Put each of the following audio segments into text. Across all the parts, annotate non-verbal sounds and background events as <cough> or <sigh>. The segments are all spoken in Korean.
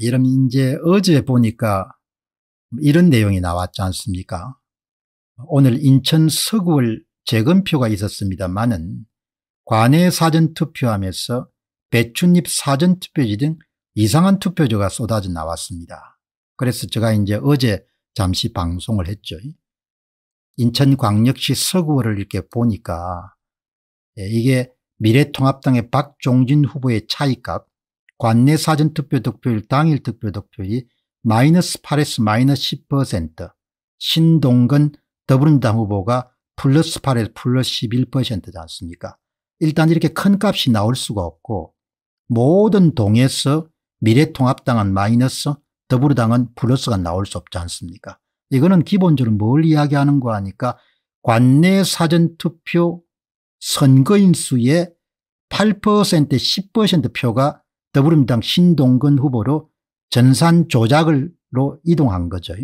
이러면 이제 어제 보니까 이런 내용이 나왔지 않습니까? 오늘 인천 서구을 재검표가 있었습니다만은 관내 사전투표함에서 배춘잎 사전투표지 등 이상한 투표조가 쏟아져 나왔습니다. 그래서 제가 이제 어제 잠시 방송을 했죠. 인천광역시 서구를 이렇게 보니까 예, 이게 미래통합당의 박종진 후보의 차이값 관내 사전투표 득표율 당일 득표 득표율이 마이너스 8에서 마이너스 10% 신동근 더불어민당 후보가 플러스 8에서 플러스 11%지 않습니까 일단 이렇게 큰 값이 나올 수가 없고 모든 동에서 미래통합당은 마이너스 더불어당은 플러스가 나올 수 없지 않습니까 이거는 기본적으로 뭘 이야기하는 거 하니까 관내 사전투표 선거인 수의 8 10% 표가 더불어민당 신동근 후보로 전산 조작을로 이동한 거죠.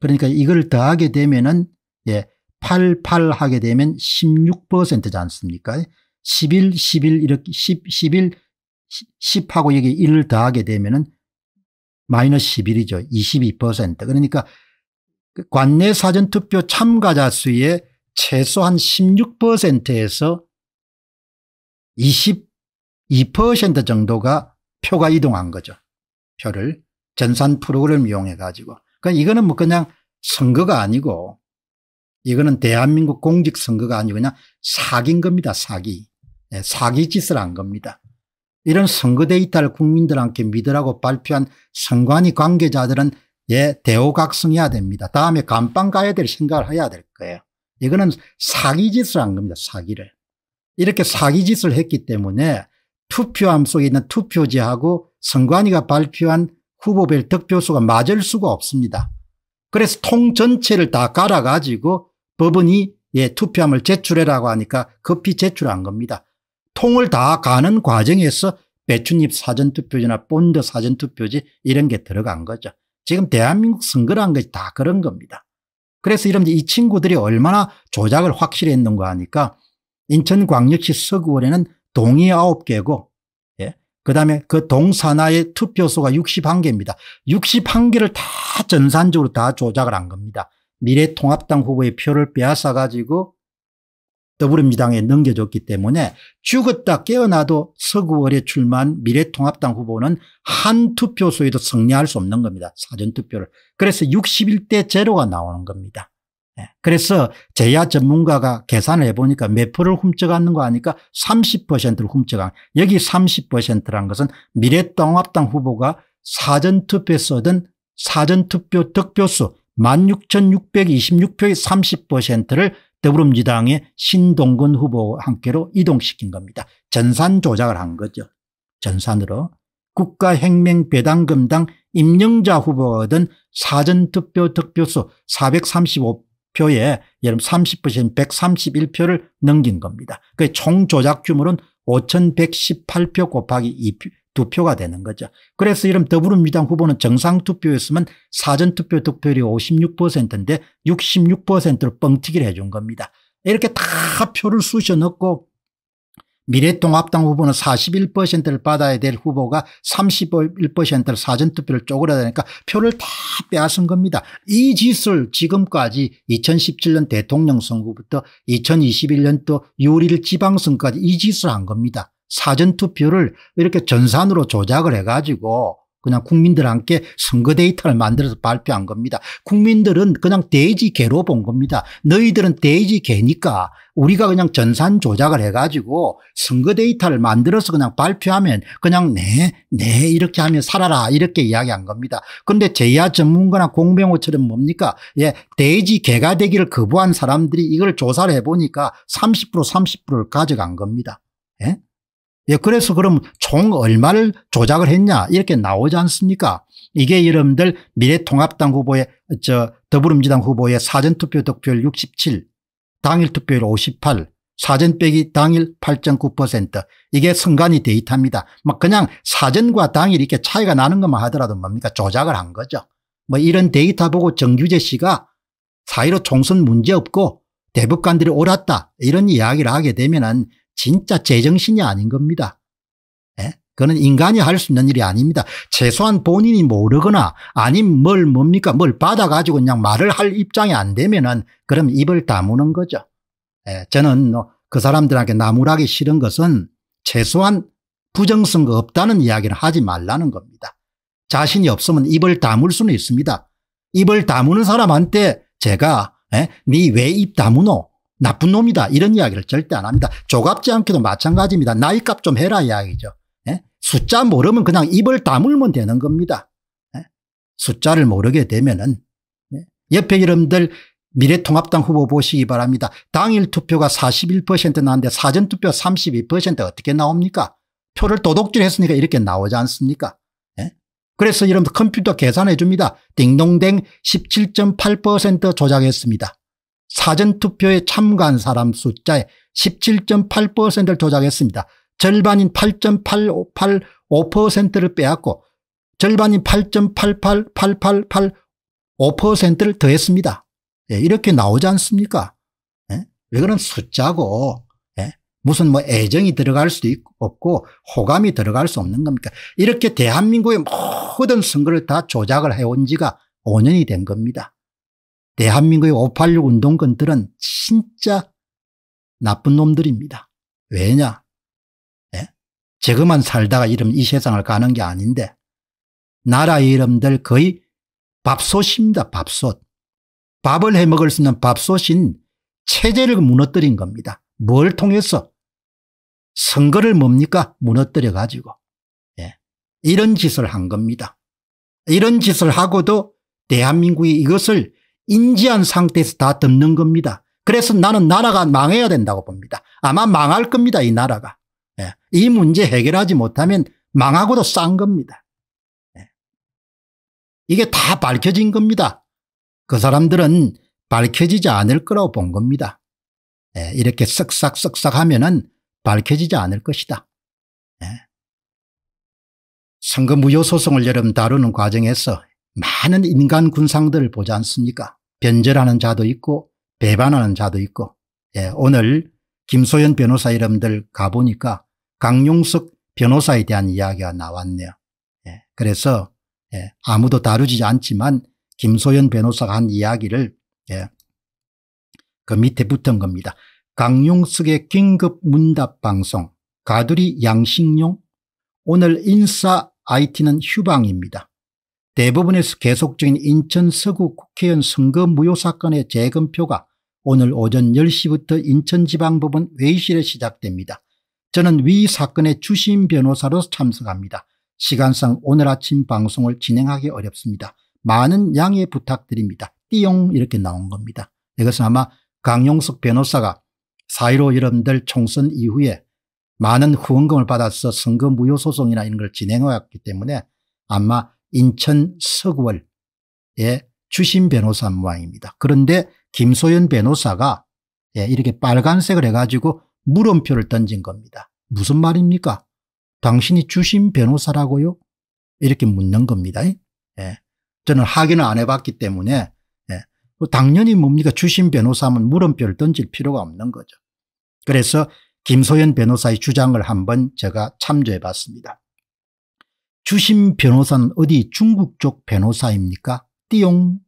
그러니까 이걸 더하게 되면은 예, 88 하게 되면 16%지 않습니까? 11, 11 이렇게 10, 11, 10, 하고 여기 1을 더하게 되면은 마이너스 11이죠. 22%. 그러니까 그 관내 사전투표 참가자 수의 최소한 16%에서 22% 정도가 표가 이동한 거죠. 표를 전산 프로그램 이용해 가지고. 그러니까 이거는 뭐 그냥 선거가 아니고 이거는 대한민국 공직선거가 아니고 그냥 사기인 겁니다. 사기. 네, 예, 사기짓을 한 겁니다. 이런 선거 데이터를 국민들한테 믿으라고 발표한 선관위 관계자들은 예, 대호각성해야 됩니다. 다음에 감방 가야 될 생각을 해야 될 거예요. 이거는 사기짓을 한 겁니다. 사기를. 이렇게 사기짓을 했기 때문에 투표함 속에 있는 투표지하고 선관위가 발표한 후보별 득표수가 맞을 수가 없습니다. 그래서 통 전체를 다 깔아가지고 법원이 예, 투표함을 제출해라고 하니까 급히 제출한 겁니다. 통을 다 가는 과정에서 배추잎 사전투표지나 본드 사전투표지 이런 게 들어간 거죠. 지금 대한민국 선거란 것이 다 그런 겁니다. 그래서 이런 이 친구들이 얼마나 조작을 확실히 했는가 하니까 인천광역시 서구원에는 동의 9개고 예. 그다음에 그 동산하의 투표수가 61개입니다. 61개를 다 전산적으로 다 조작을 한 겁니다. 미래통합당 후보의 표를 빼앗아 가지고 더불어민주당에 넘겨줬기 때문에 죽었다 깨어나도 서구월에 출마한 미래통합당 후보는 한 투표소에도 승리할 수 없는 겁니다. 사전투표를. 그래서 61대 제로가 나오는 겁니다. 예, 그래서 제야 전문가가 계산을 해보니까 몇 프를 로훔쳐가는거 아니까 30%를 훔쳐간 여기 30%란 것은 미래통합당 후보가 사전투표 에 써든 사전투표 득표수 16,626표의 30%를 더불어민주당의 신동근 후보와 함께로 이동시킨 겁니다. 전산 조작을 한 거죠. 전산으로. 국가혁명배당금당 임영자 후보가 얻은 사전투표 득표수 435표 표에 예를 30%인 131표를 넘긴 겁니다. 그 총 조작 규모는 5118표 곱하기 2표가 되는 거죠. 그래서 이런 더불어민주당 후보는 정상투표였으면 사전투표 득표율이 56%인데 66%로 뻥튀기를 해 준 겁니다. 이렇게 다 표를 쑤셔 넣고 미래통합당 후보는 41%를 받아야 될 후보가 31%를 사전투표를 쪼그라다니까 표를 다 빼앗은 겁니다. 이 짓을 지금까지 2017년 대통령 선거부터 2021년도 6일 지방선까지 이 짓을 한 겁니다. 사전투표를 이렇게 전산으로 조작을 해가지고 그냥 국민들 함께 선거 데이터를 만들어서 발표한 겁니다. 국민들은 그냥 돼지 개로 본 겁니다. 너희들은 돼지 개니까 우리가 그냥 전산 조작을 해가지고 선거 데이터를 만들어서 그냥 발표하면 그냥 네, 네 이렇게 하면 살아라 이렇게 이야기한 겁니다. 그런데 제야 전문가나 공병호처럼 뭡니까? 예, 돼지 개가 되기를 거부한 사람들이 이걸 조사를 해보니까 30% 30%를 가져간 겁니다. 예? 예, 그래서 그럼 총 얼마를 조작을 했냐 이렇게 나오지 않습니까? 이게 여러분들 미래통합당 후보의 저 더불어민주당 후보의 사전투표 득표율 67, 당일 투표율 58, 사전 빼기 당일 8.9% 이게 선관위 데이터입니다. 막 뭐 그냥 사전과 당일 이렇게 차이가 나는 것만 하더라도 뭡니까 조작을 한 거죠. 뭐 이런 데이터 보고 정규재 씨가 사이로 총선 문제 없고 대법관들이 옳았다 이런 이야기를 하게 되면은 진짜 제정신이 아닌 겁니다. 예? 그는 인간이 할 수 있는 일이 아닙니다. 최소한 본인이 모르거나 아님 뭘 뭡니까 뭘 받아가지고 그냥 말을 할 입장이 안 되면은 그럼 입을 다무는 거죠. 예, 저는 어, 그 사람들한테 나무라기 싫은 것은 최소한 부정선거 없다는 이야기를 하지 말라는 겁니다. 자신이 없으면 입을 다물 수는 있습니다. 입을 다무는 사람한테 제가 네 예? 왜입 다무노 나쁜 놈이다 이런 이야기를 절대 안 합니다. 조갑지 않기도 마찬가지입니다. 나이값 좀 해라 이야기죠. 예? 숫자 모르면 그냥 입을 다물면 되는 겁니다. 예? 숫자를 모르게 되면은 예? 옆에 이름들 미래통합당 후보 보시기 바랍니다. 당일 투표가 41% 나왔는데 사전투표 32% 어떻게 나옵니까? 표를 도둑질 했으니까 이렇게 나오지 않습니까? 예? 그래서 이런 컴퓨터 계산해 줍니다. 딩동댕 17.8% 조작했습니다. 사전투표에 참가한 사람 숫자의 17.8%를 조작했습니다. 절반인 8 8 5를 빼앗고 절반인 8.88885%를 더했습니다. 예, 이렇게 나오지 않습니까? 예? 왜 그런 숫자고 예? 무슨 뭐 애정이 들어갈 수도 있고, 없고 호감이 들어갈 수 없는 겁니까? 이렇게 대한민국의 모든 선거를 다 조작을 해온 지가 5년이 된 겁니다. 대한민국의 586 운동권들은 진짜 나쁜 놈들입니다. 왜냐? 예? 지금만 살다가 이름 이 세상을 가는 게 아닌데 나라 이름들 거의 밥솥입니다. 밥솥. 밥을 해먹을 수 있는 밥솥인 체제를 무너뜨린 겁니다. 뭘 통해서? 선거를 뭡니까? 무너뜨려 가지고. 예. 이런 짓을 한 겁니다. 이런 짓을 하고도 대한민국이 이것을 인지한 상태에서 다 덮는 겁니다. 그래서 나는 나라가 망해야 된다고 봅니다. 아마 망할 겁니다. 이 나라가. 예. 이 문제 해결하지 못하면 망하고도 싼 겁니다. 예. 이게 다 밝혀진 겁니다. 그 사람들은 밝혀지지 않을 거라고 본 겁니다. 예. 이렇게 쓱싹쓱싹 하면은 밝혀지지 않을 것이다. 예. 선거 무효 소송을 여러분 다루는 과정에서 많은 인간 군상들을 보지 않습니까? 변절하는 자도 있고 배반하는 자도 있고 예, 오늘 김소연 변호사 이름들 가보니까 강용석 변호사에 대한 이야기가 나왔네요. 예, 그래서 예, 아무도 다루지 않지만 김소연 변호사가 한 이야기를 예, 그 밑에 붙은 겁니다. 강용석의 긴급 문답 방송 가두리 양식용 오늘 인사 IT는 휴방입니다. 대부분에서 계속적인 인천 서구 국회의원 선거 무효 사건의 재검표가 오늘 오전 10시부터 인천지방법원 회의실에 시작됩니다. 저는 위 사건의 주심 변호사로 참석합니다. 시간상 오늘 아침 방송을 진행하기 어렵습니다. 많은 양해 부탁드립니다. 띠용 이렇게 나온 겁니다. 이것은 네, 아마 강용석 변호사가 사1로 여러분들 총선 이후에 많은 후원금을 받아서 선거 무효 소송이나 이런 걸 진행해왔기 때문에 아마 인천 서구월의 주신 변호사 모양입니다. 그런데 김소연 변호사가 예, 이렇게 빨간색을 해가지고 물음표를 던진 겁니다. 무슨 말입니까? 당신이 주신 변호사라고요? 이렇게 묻는 겁니다. 예. 저는 확인을 안 해봤기 때문에 예. 뭐 당연히 뭡니까 주신 변호사면 물음표를 던질 필요가 없는 거죠. 그래서 김소연 변호사의 주장을 한번 제가 참조해봤습니다. 주심 변호사는 어디 중국 쪽 변호사입니까? 띠용.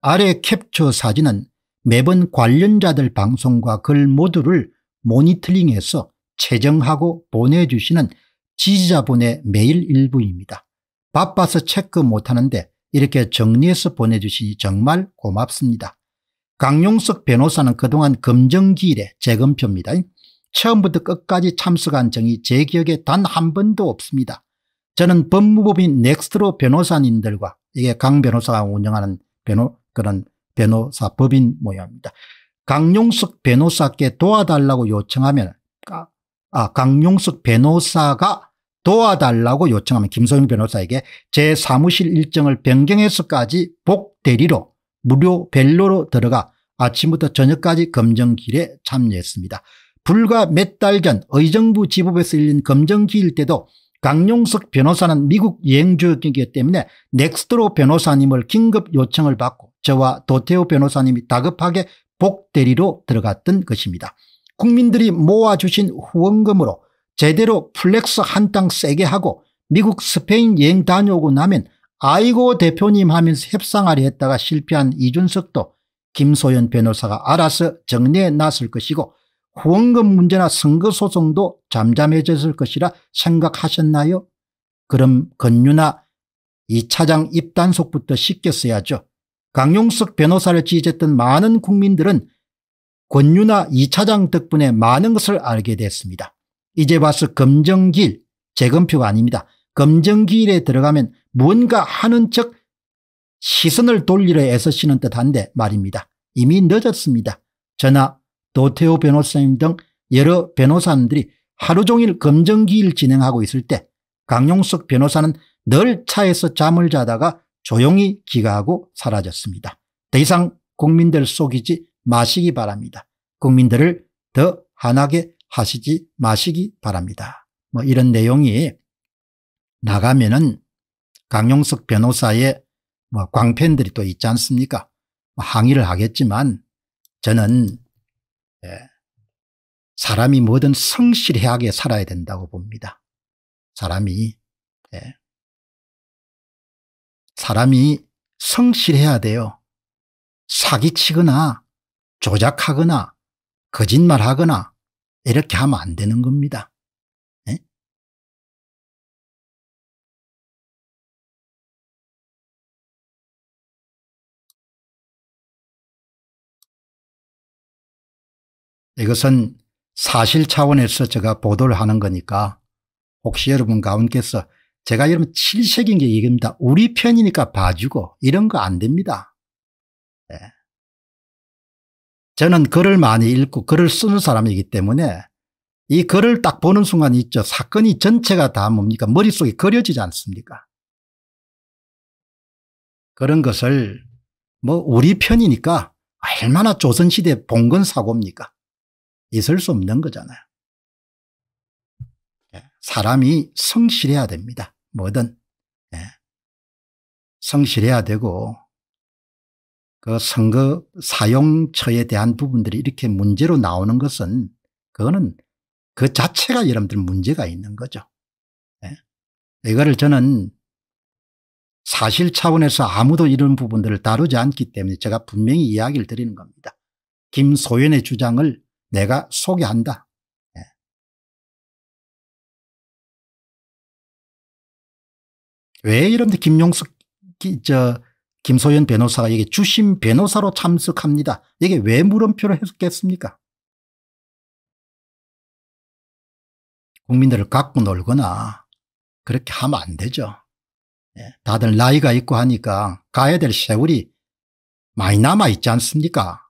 아래 캡처 사진은 매번 관련자들 방송과 글 모두를 모니터링해서 채정하고 보내주시는 지지자분의 메일 일부입니다. 바빠서 체크 못하는데 이렇게 정리해서 보내주시니 정말 고맙습니다. 강용석 변호사는 그동안 검정기일에 재검표입니다. 처음부터 끝까지 참석한 정이 제 기억에 단 한 번도 없습니다. 저는 법무법인 넥스트로 변호사님들과 이게 강 변호사가 운영하는 변호 그런 변호사 법인 모양입니다. 강용석 변호사께 도와달라고 요청하면 아, 아 강용석 변호사가 도와달라고 요청하면 김소영 변호사에게 제 사무실 일정을 변경해서까지 복대리로 무료 벨로로 들어가 아침부터 저녁까지 검정길에 참여했습니다. 불과 몇 달 전 의정부 지법에서 일린 검정기일 때도 강용석 변호사는 미국 여행중이기 때문에 넥스트로 변호사님을 긴급 요청을 받고 저와 도태호 변호사님이 다급하게 복대리로 들어갔던 것입니다. 국민들이 모아주신 후원금으로 제대로 플렉스 한 땅 세게 하고 미국 스페인 여행 다녀오고 나면 아이고 대표님 하면서 협상하려 했다가 실패한 이준석도 김소연 변호사가 알아서 정리해 놨을 것이고 후원금 문제나 선거소송도 잠잠해졌을 것이라 생각하셨나요? 그럼 건유나 이 차장 입단속부터 시켰어야죠. 강용석 변호사를 지지했던 많은 국민들은 권유나 이 차장 덕분에 많은 것을 알게 됐습니다. 이제 봐서 검정길, 재검표가 아닙니다. 검정길에 들어가면 무가 하는 척 시선을 돌리려 애쓰시는 듯한데 말입니다. 이미 늦었습니다. 저나 도태우 변호사님 등 여러 변호사들이 하루 종일 검정기일 진행하고 있을 때 강용석 변호사는 늘 차에서 잠을 자다가 조용히 기가하고 사라졌습니다. 더 이상 국민들 속이지 마시기 바랍니다. 국민들을 더환하게 하시지 마시기 바랍니다. 뭐 이런 내용이 나가면은 강용석 변호사의 뭐 광팬들이 또 있지 않습니까? 뭐 항의를 하겠지만 저는 사람이 뭐든 성실하게 살아야 된다고 봅니다. 사람이 예. 사람이 성실해야 돼요. 사기치거나 조작하거나 거짓말하거나 이렇게 하면 안 되는 겁니다. 예? 이것은 사실 차원에서 제가 보도를 하는 거니까 혹시 여러분 가운데서 제가 여러분 칠색인 게 이겁니다. 우리 편이니까 봐주고 이런 거 안 됩니다. 네. 저는 글을 많이 읽고 글을 쓰는 사람이기 때문에 이 글을 딱 보는 순간 있죠. 사건이 전체가 다 뭡니까 머릿속에 그려지지 않습니까 그런 것을 뭐 우리 편이니까 얼마나 조선시대 봉건 사고입니까 있을 수 없는 거잖아요. 예, 사람이 성실해야 됩니다. 뭐든. 예, 성실해야 되고 그 선거 사용처에 대한 부분들이 이렇게 문제로 나오는 것은 그거는 그 자체가 여러분들 문제가 있는 거죠. 예, 이거를 저는 사실 차원에서 아무도 이런 부분들을 다루지 않기 때문에 제가 분명히 이야기를 드리는 겁니다. 김소연의 주장을 내가 소개한다. 예. 왜 이런데 김용석, 저, 김소연 변호사가 이게 주심 변호사로 참석합니다. 이게 왜 물음표를 했겠습니까? 국민들을 갖고 놀거나 그렇게 하면 안 되죠. 예. 다들 나이가 있고 하니까 가야 될 세월이 많이 남아 있지 않습니까?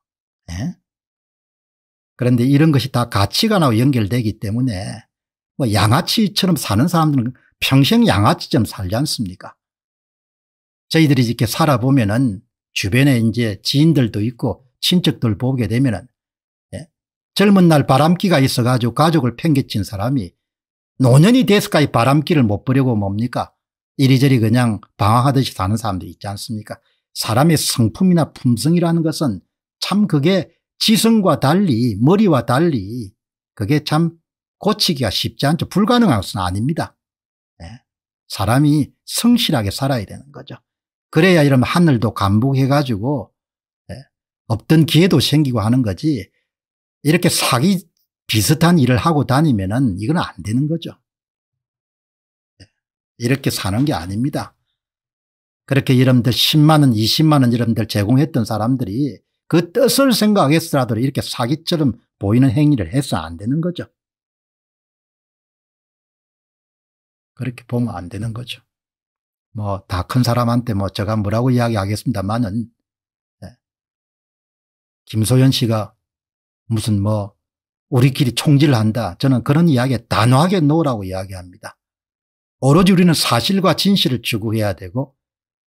예? 그런데 이런 것이 다 가치가 나와 연결되기 때문에 뭐 양아치처럼 사는 사람들은 평생 양아치처럼 살지 않습니까? 저희들이 이렇게 살아보면은 주변에 이제 지인들도 있고 친척들 보게 되면은 예? 젊은 날 바람기가 있어가지고 가족을 팽개친 사람이 노년이 돼서까지 바람기를 못 버리고 뭡니까? 이리저리 그냥 방황하듯이 사는 사람도 있지 않습니까? 사람의 성품이나 품성이라는 것은 참 그게 지성과 달리 머리와 달리 그게 참 고치기가 쉽지 않죠. 불가능한 것은 아닙니다. 네. 사람이 성실하게 살아야 되는 거죠. 그래야 이러면 하늘도 감복해가지고 네. 없던 기회도 생기고 하는 거지 이렇게 사기 비슷한 일을 하고 다니면 은 이건 안 되는 거죠. 네. 이렇게 사는 게 아닙니다. 그렇게 여러분들 10만 원, 20만 원 여러분들 제공했던 사람들이 그 뜻을 생각했더라도 이렇게 사기처럼 보이는 행위를 해서 안 되는 거죠. 그렇게 보면 안 되는 거죠. 뭐 다 큰 사람한테 뭐 제가 뭐라고 이야기하겠습니다만은 네. 예. 김소연 씨가 무슨 뭐 우리끼리 총질한다 저는 그런 이야기에 단호하게 노라고 이야기합니다. 오로지 우리는 사실과 진실을 추구해야 되고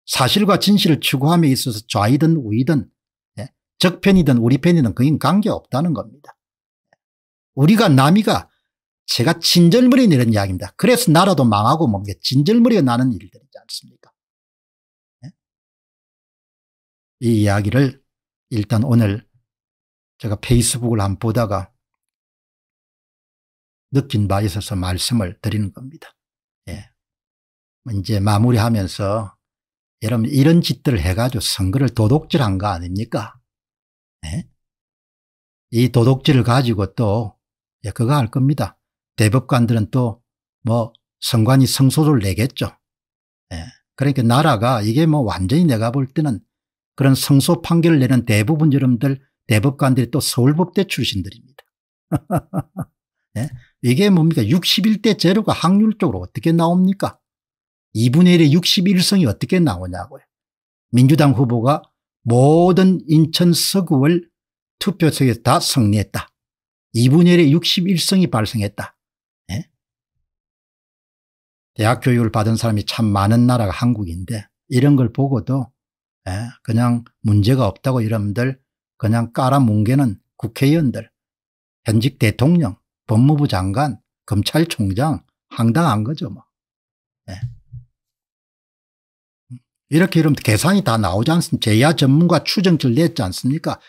사실과 진실을 추구함에 있어서 좌이든 우이든 적편이든 우리 편이든 그건 관계없다는 겁니다. 우리가 남이가 제가 진절머리는 이런 이야기입니다. 그래서 나라도 망하고 뭔가 진절머리가 나는 일들이지 않습니까? 예? 이 이야기를 일단 오늘 제가 페이스북을 한 보다가 느낀 바 있어서 말씀을 드리는 겁니다. 예. 이제 마무리하면서 여러분 이런 짓들을 해가지고 선거를 도둑질한 거 아닙니까? 네? 이 도덕질을 가지고 또 예, 그거 할 겁니다. 대법관들은 또 뭐 성관이 성소를 내겠죠. 예. 그러니까 나라가 이게 뭐 완전히 내가 볼 때는 그런 성소 판결을 내는 대부분 여러분들 대법관들이 또 서울법대 출신들입니다. <laughs> 예? 이게 뭡니까 61대 제로가 확률적으로 어떻게 나옵니까 2분의 1의 61성이 어떻게 나오냐고요. 민주당 후보가 모든 인천 서구을 투표석에서 다 승리했다. 2분의 1의 61성이 발생했다. 예? 대학 교육을 받은 사람이 참 많은 나라가 한국인데 이런 걸 보고도 예? 그냥 문제가 없다고 여러분들 그냥 깔아뭉개는 국회의원들 현직 대통령 법무부 장관 검찰총장 황당한 거죠. 뭐. 예. 이렇게 이러면 계산이 다 나오지 않습니까 제야 전문가 추정치를 냈지 않습니까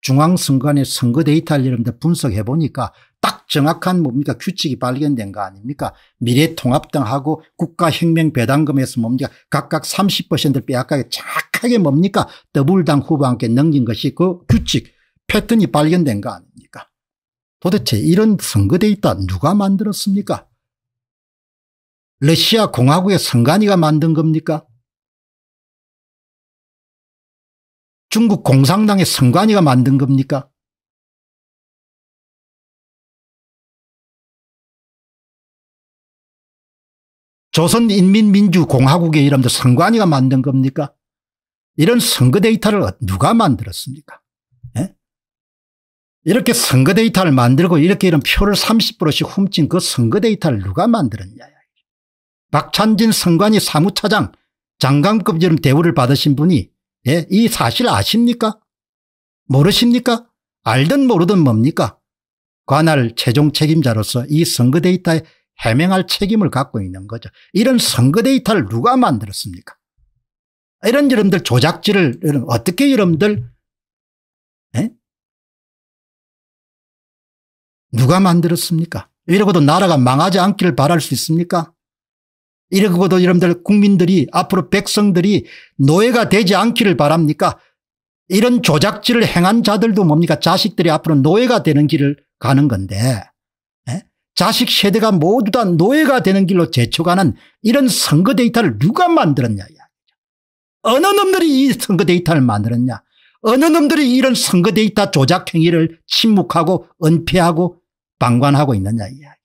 중앙선관위 선거 데이터를 여러분들 분석해 보니까 딱 정확한 뭡니까 규칙이 발견된 거 아닙니까 미래통합당하고 국가혁명배당금에서 뭡니까 각각 30%를 빼앗가게 정확하게 뭡니까 더블당 후보한테 넘긴 것이 그 규칙 패턴이 발견된 거 아닙니까 도대체 이런 선거 데이터 누가 만들었습니까 러시아 공화국의 선관위가 만든 겁니까 중국 공산당의 선관위가 만든 겁니까? 조선인민민주공화국의 이름도 선관위가 만든 겁니까? 이런 선거 데이터를 누가 만들었습니까? 예? 이렇게 선거 데이터를 만들고 이렇게 이런 표를 30%씩 훔친 그 선거 데이터를 누가 만들었냐. 박찬진 선관위 사무차장 장관급 이름 대우를 받으신 분이 예, 이 사실 아십니까? 모르십니까? 알든 모르든 뭡니까? 관할 최종 책임자로서 이 선거 데이터에 해명할 책임을 갖고 있는 거죠. 이런 선거 데이터를 누가 만들었습니까? 이런 여러분들 조작질을 어떻게 여러분들 예? 누가 만들었습니까? 이러고도 나라가 망하지 않기를 바랄 수 있습니까? 이러고도 여러분들 국민들이 앞으로 백성들이 노예가 되지 않기를 바랍니까 이런 조작질을 행한 자들도 뭡니까 자식들이 앞으로 노예가 되는 길을 가는 건데 에? 예? 자식 세대가 모두 다 노예가 되는 길로 제쳐가는 이런 선거 데이터를 누가 만들었냐 어느 놈들이 이 선거 데이터를 만들었냐 어느 놈들이 이런 선거 데이터 조작 행위를 침묵하고 은폐하고 방관하고 있느냐 이야기.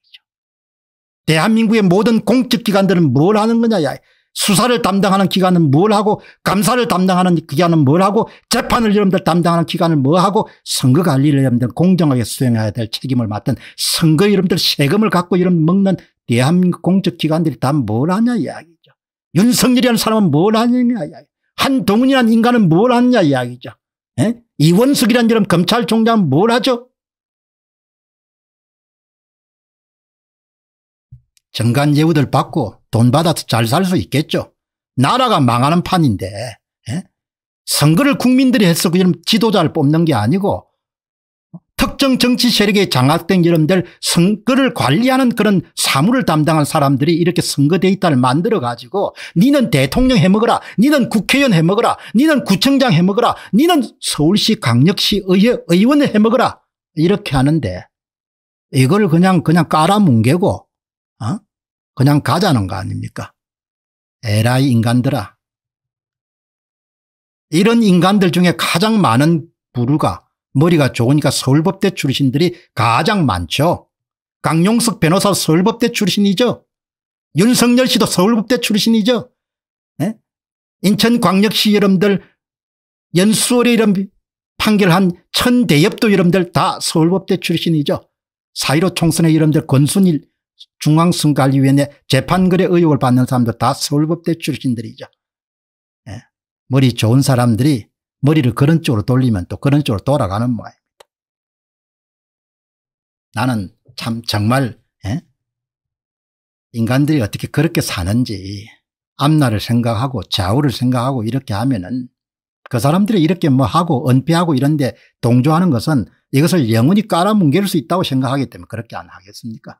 대한민국의 모든 공적기관들은 뭘 하는 거냐 야. 수사를 담당하는 기관은 뭘 하고 감사를 담당하는 기관은 뭘 하고 재판을 여러분들 담당하는 기관은 뭐 하고 선거 관리를 여러분들 공정하게 수행해야 될 책임을 맡은 선거 여러분들 세금을 갖고 여러분 먹는 대한민국 공적기관들이 다 뭘 하냐 이야기죠. 윤석열이라는 사람은 뭘 하느냐 이야기. 한동훈이라는 인간은 뭘 하느냐 이야기죠. 에? 예? 이원숙이라는 사람 검찰총장은 뭘 하죠? 정간 예우들 받고 돈 받아서 잘 살 수 있겠죠. 나라가 망하는 판인데 에? 예? 선거를 국민들이 해서 그럼 지도자를 뽑는 게 아니고 특정 정치 세력에 장악된 이런들 선거를 관리하는 그런 사무를 담당한 사람들이 이렇게 선거 데이터를 만들어 가지고 니는 대통령 해먹어라 니는 국회의원 해먹어라 니는 구청장 해먹어라 니는 서울시 강력시 의회 의원을 해먹어라 이렇게 하는데 이걸 그냥 그냥 깔아뭉개고 어? 그냥 가자는 거 아닙니까? 에라이 인간들아. 이런 인간들 중에 가장 많은 부류가 머리가 좋으니까 서울법대 출신들이 가장 많죠. 강용석 변호사 서울법대 출신이죠. 윤석열 씨도 서울법대 출신이죠. 에? 예? 인천광역시 여러분들 연수월에 이런 판결한 천대엽도 여러분들 다 서울법대 출신이죠. 사이로 총선의 여러분들 권순일 중앙선관리위원회 재판거래 의혹을 받는 사람들 다 서울법대 출신들이죠. 예. 머리 좋은 사람들이 머리를 그런 쪽으로 돌리면 또 그런 쪽으로 돌아가는 모양입니다. 나는 참 정말 예? 인간들이 어떻게 그렇게 사는지 앞날을 생각하고 좌우를 생각하고 이렇게 하면은 그 사람들이 이렇게 뭐 하고 은폐하고 이런데 동조하는 것은 이것을 영원히 깔아뭉갤 수 있다고 생각하기 때문에 그렇게 안 하겠습니까?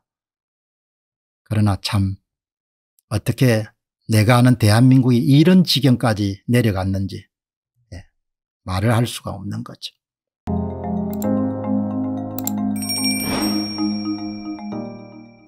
그러나 참 어떻게 내가 아는 대한민국이 이런 지경까지 내려갔는지 예, 말을 할 수가 없는 거죠.